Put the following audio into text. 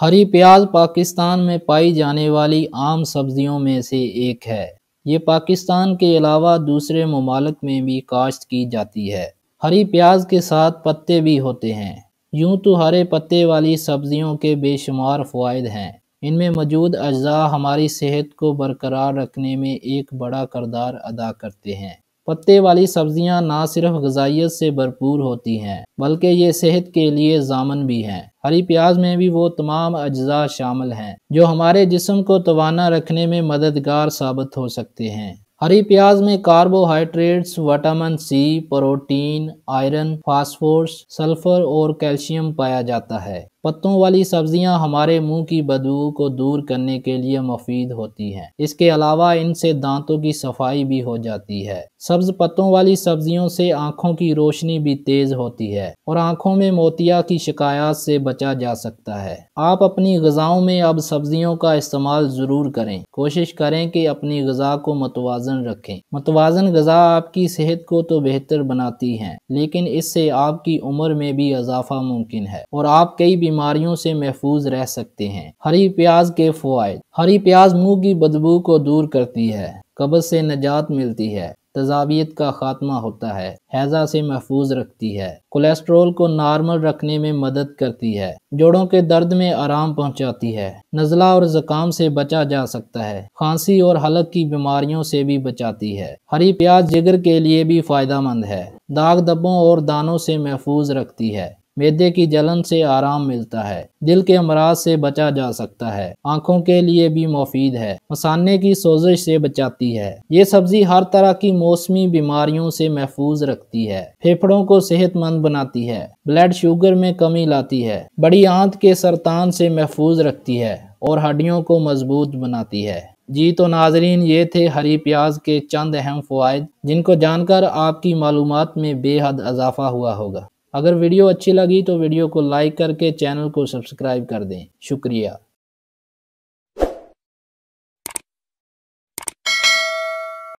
हरी प्याज पाकिस्तान में पाई जाने वाली आम सब्जियों में से एक है ये पाकिस्तान के अलावा दूसरे ममालक में भी काश्त की जाती है हरी प्याज के साथ पत्ते भी होते हैं यूं तो हरे पत्ते वाली सब्जियों के बेशुमार फायद हैं इनमें मौजूद अज्जा हमारी सेहत को बरकरार रखने में एक बड़ा करदार अदा करते हैं पत्ते वाली सब्जियां ना सिर्फ गजाइत से भरपूर होती हैं बल्कि ये सेहत के लिए जामन भी हैं हरी प्याज में भी वो तमाम अज्जा शामिल हैं जो हमारे जिसम को तोाना रखने में मददगार साबित हो सकते हैं हरी प्याज में carbohydrates vitamin C protein iron phosphorus sulphur और कैल्शियम पाया जाता है पत्तों वाली सब्जियां हमारे मुंह की बदबू को दूर करने के लिए मुफीद होती हैं इसके अलावा इनसे दांतों की सफाई भी हो जाती है सब्ज पत्तों वाली सब्जियों से आँखों की रोशनी भी तेज़ होती है और आंखों में मोतिया की शिकायत से बचा जा सकता है आप अपनी गज़ाओं में अब सब्जियों का इस्तेमाल ज़रूर करें कोशिश करें कि अपनी गज़ा को मतवाजन रखें मतवाजन गज़ा आपकी सेहत को तो बेहतर बनाती है लेकिन इससे आपकी उम्र में भी इजाफा मुमकिन है और आप कई बीमारियों से महफूज रह सकते हैं हरी प्याज के फ़वाद हरी प्याज मुंह की बदबू को दूर करती है कब्ज़ से निजात मिलती है तजावियत का खात्मा होता है हैजा से महफूज रखती है कोलेस्ट्रोल को नॉर्मल रखने में मदद करती है जोड़ों के दर्द में आराम पहुंचाती है नज़ला और ज़ुकाम से बचा जा सकता है खांसी और हलक की बीमारियों से भी बचाती है हरी प्याज जिगर के लिए भी फ़ायदा मंद है दाग दबों और दानों से महफूज रखती है मैदे की जलन से आराम मिलता है दिल के अमराज से बचा जा सकता है आंखों के लिए भी मुफीद है मसाने की सोजिश से बचाती है ये सब्जी हर तरह की मौसमी बीमारियों से महफूज रखती है फेफड़ों को सेहतमंद बनाती है ब्लड शुगर में कमी लाती है बड़ी आंत के सरतान से महफूज रखती है और हड्डियों को मजबूत बनाती है जी तो नाजरीन ये थे हरी प्याज के चंद अहम फ़वाद जिनको जानकर आपकी मालूम में बेहद इजाफा हुआ होगा अगर वीडियो अच्छी लगी तो वीडियो को लाइक करके चैनल को सब्सक्राइब कर दें शुक्रिया